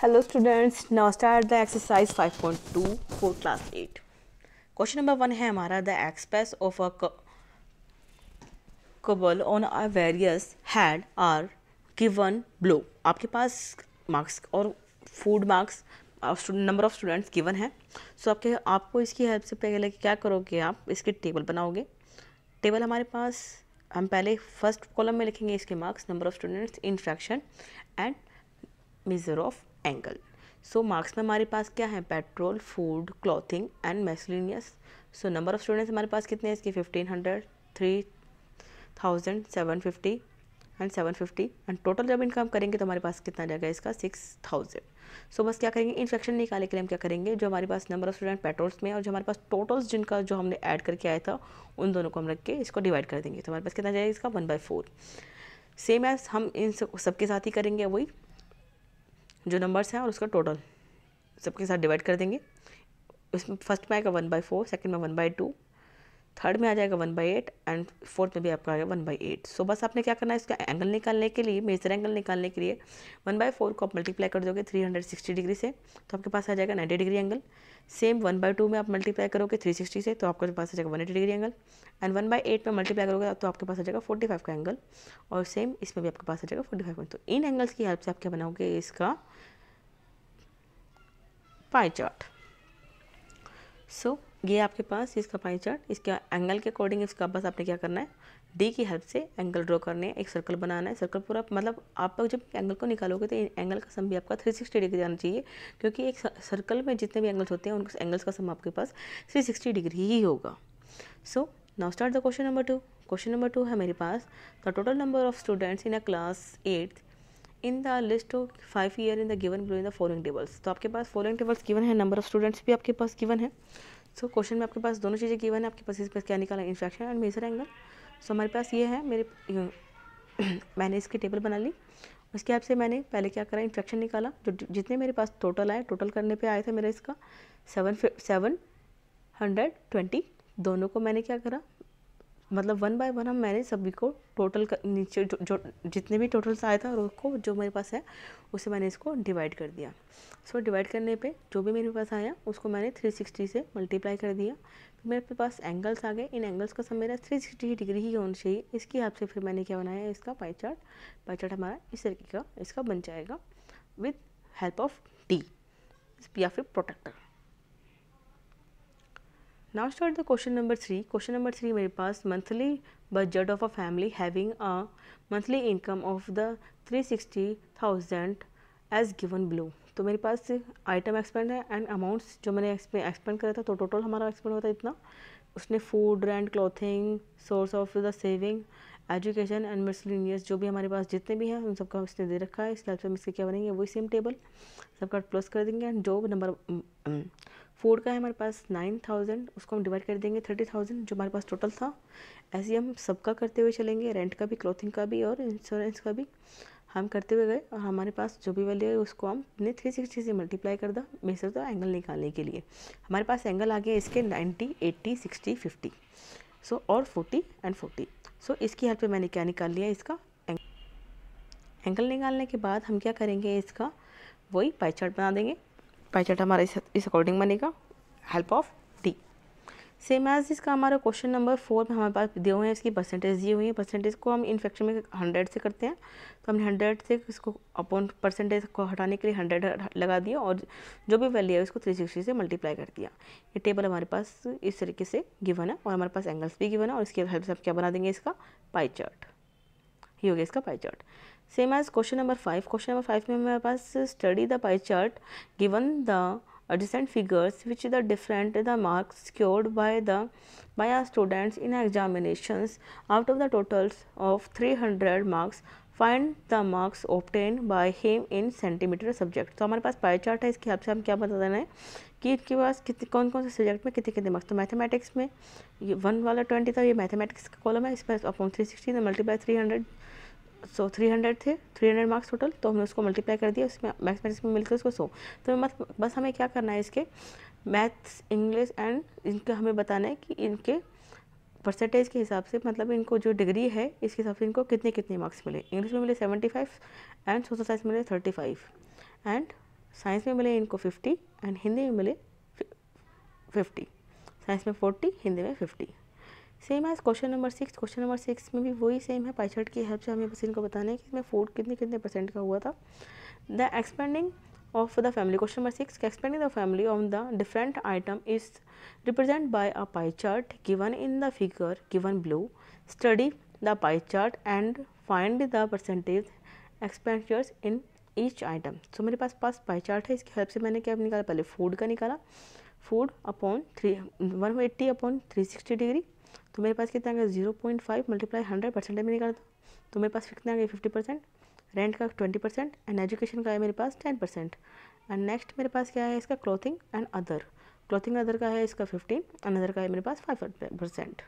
hello students now start the exercise 5.2 for class eight question number one है हमारा the express of a couple on a various head are given below आपके पास marks और food marks number of students given है so so, आपके आपको इसकी help से पहले क्या करोगे आप इसके टेबल बनाओगे टेबल हमारे पास हम पहले फर्स्ट कॉलम में लिखेंगे इसके marks number of students in fraction and measure of angle so marks में हमारे पास क्या है petrol food clothing and miscellaneous so number of students हमारे पास कितने हैं इसके fifteen hundred three thousand seven fifty and seven fifty and total जब इनकम करेंगे तो हमारे पास कितना जाएगा इसका सिक्स थाउजेंड सो बस क्या करेंगे इन्फेक्शन निकाले के लिए हम क्या करेंगे जो हमारे पास नंबर ऑफ स्टूडेंट पेट्रोल्स में और जो हमारे पास टोटल्स जिनका जो हमने ऐड करके आया था उन दोनों को हम रख के इसको डिवाइड कर देंगे तो हमारे पास कितना जाएगा इसका one by four same as हम इन सबके साथ ही करेंगे वही जो नंबर्स हैं और उसका टोटल सबके साथ डिवाइड कर देंगे उसमें फर्स्ट में आएगा वन बाई फोर सेकेंड में वन बाई टू थर्ड में आ जाएगा one by eight and fourth में भी आपका आएगा वन बाई एट सो बस आपने क्या करना है इसका एंगल निकालने के लिए मेजर एंगल निकालने के लिए वन बाई फोर को आप मल्टीप्लाई कर दोगे थ्री हंड्रेड सिक्सटी डिग्री से तो आपके पास आ जाएगा ninety degree angle same one by two में आप मल्टीप्लाई करोगे थ्री सिक्सटी से तो आपके पास आ जाएगा one eighty degree angle and one by eight में मल्टीप्लाई करोगे तो आपके पास आ जाएगा फोर्टी फाइव का एंगल और सेम इसमें भी आपके पास आ जाएगा फोर्टी फाइव तो इन एंगल्स की हेल्प से आप क्या बनाओगे इसका पाई चार्ट सो so, ये आपके पास इसका पाई चार्ट इसके एंगल के अकॉर्डिंग इसका बस आपने क्या करना है डी की हेल्प से एंगल ड्रॉ करने एक सर्कल बनाना है सर्कल पूरा मतलब आप जब एंगल को निकालोगे तो एंगल का सम भी आपका थ्री सिक्सटी डिग्री आना चाहिए क्योंकि एक सर्कल में जितने भी एंगल्स होते हैं उनके एंगल्स का सम आपके पास थ्री सिक्सटी डिग्री ही होगा so now start the question number two question number two है मेरे पास the total number of students in a class eighth in the list of five year in the given below in the following tables तो आपके पास following tables given है number of students भी आपके पास given है सो so, क्वेश्चन में आपके पास दोनों चीज़ें गिवन है आपके पास इस पर क्या निकाला infection and measure angle so हमारे पास ये है मेरे मैंने इसकी टेबल बना ली उसके हिसाब से मैंने पहले क्या करा इन्फेक्शन निकाला जो जितने मेरे पास टोटल आए टोटल करने पे आए थे मेरा इसका सेवन सेवन हंड्रेड ट्वेंटी दोनों को मैंने क्या करा मतलब वन बाय वन हम मैंने सभी को टोटल नीचे जो, जो जितने भी टोटल्स आया था और उसको जो मेरे पास है उसे मैंने इसको डिवाइड कर दिया सो so, डिवाइड करने पे जो भी मेरे पास आया उसको मैंने 360 से मल्टीप्लाई कर दिया फिर मेरे पास एंगल्स आ गए इन एंगल्स का सब मेरा थ्री सिक्सटी डिग्री ही होना चाहिए इसके हिसाब से फिर मैंने क्या बनाया इसका पाई चार्ट पाई चार्ट हमारा इस तरीके का इसका बन जाएगा विथ हेल्प ऑफ टी या फिर protractor now start the question number three question number three मेरे पास monthly budget of a family having a monthly income of the three sixty thousand as given below तो मेरे पास item expend है and amounts जो मैंने expand करा था तो टोटल हमारा एक्सपेंड होता है इतना उसने food rent clothing source of the saving education and miscellaneous जो भी हमारे पास जितने भी हैं उन सबका इसने दे रखा है इसके हेल्प से हम इसके क्या बनेंगे वही सेम टेबल सबका प्लस कर देंगे एंड जो नंबर फोर mm, mm, का है हमारे पास नाइन थाउजेंड उसको हम डिवाइड कर देंगे थर्टी थाउजेंड जो हमारे पास टोटल था ऐसे ही हम सबका करते हुए चलेंगे रेंट का भी क्लॉथिंग का भी और इंश्योरेंस का भी हम करते हुए गए और हमारे पास जो भी वैल्यू है उसको हमने थ्री सिक्सटी से मल्टीप्लाई कर दा मेरे तो एंगल निकालने के लिए हमारे पास एंगल आ गया इसके ninety eighty sixty fifty so और forty and forty so so, इसकी हेल्प पे मैंने क्या निकाल लिया इसका एंगल निकालने के बाद हम क्या करेंगे इसका वही पाई चार्ट बना देंगे पाई चार्ट हमारा इस अकॉर्डिंग बनेगा हेल्प ऑफ सेम एज इसका हमारा क्वेश्चन नंबर फोर में हमारे पास दिए हुए हैं इसकी परसेंटेज दिए हुई है परसेंटेज को हम इन्फेक्शन में हंड्रेड से करते हैं तो हमने हंड्रेड से इसको अपॉन परसेंटेज को हटाने के लिए हंड्रेड लगा दिया और जो भी वैल्यू है उसको थ्री सिक्सटी से मल्टीप्लाई कर दिया ये टेबल हमारे पास इस तरीके से गिवन है और हमारे पास एंगल्स भी गिवन है और इसके हेल्प से आप क्या बना देंगे इसका पाई चार्ट ये हो गया इसका pie chart same as question number five question number five में हमारे पास study the pie chart given the recent figures which the different the marks secured by the by our students in examinations out of the totals of 300 marks find the marks obtain by Hem in centimetre subject तो हमारे पास pie chart है इसके हिसाब से हम क्या बता देना है कि इनके पास कितने कौन कौन से सब्जेक्ट में कितने कितने मार्क्स तो मैथेमेटिक्स में ये वन वाला ट्वेंटी था ये मैथेमेटिक्स का कॉलम है इस इसमें upon three sixty multiply three hundred so three hundred थे थ्री हंड्रेड मार्क्स टोटल तो हमने उसको मल्टीप्लाई कर दिया उसमें मैथमेटिक्स में मिलकर उसको सो तो मत बस हमें क्या करना है इसके मैथ्स इंग्लिश एंड इनके हमें बताना है कि इनके परसेंटेज के हिसाब से मतलब इनको जो डिग्री है इसके हिसाब से इनको कितने कितने मार्क्स मिले इंग्लिश में मिले seventy five and social science में मिले थर्टी फाइव एंड साइंस में मिले इनको फिफ्टी एंड हिंदी में मिले फिफ्टी साइंस में फोर्टी हिंदी में फिफ्टी सेम है question number six question number six में भी वही सेम है पाइछट की हेल्प से हमें बस इनको बताने कि इसमें फूड कितने कितने परसेंट का हुआ था the expending of the family question number six expending the family on the different item is represent by a pie chart given in the figure given below study the pie chart and find the percentage expenditures in each item so मेरे पास पास pie chart है इसकी help से मैंने क्या निकाला पहले food का निकाला food upon three one eighty upon three sixty degree तो मेरे पास कितना आ गया zero point five multiply hundred percent में निकाल दो तो मेरे पास कितना आ गया फिफ्टी परसेंट रेंट का ट्वेंटी परसेंट एंड एजुकेशन का है मेरे पास टेन परसेंट एंड नेक्स्ट मेरे पास क्या है इसका clothing and other clothing other का है इसका फिफ्टीन एंड अदर का है मेरे पास फाइव परसेंट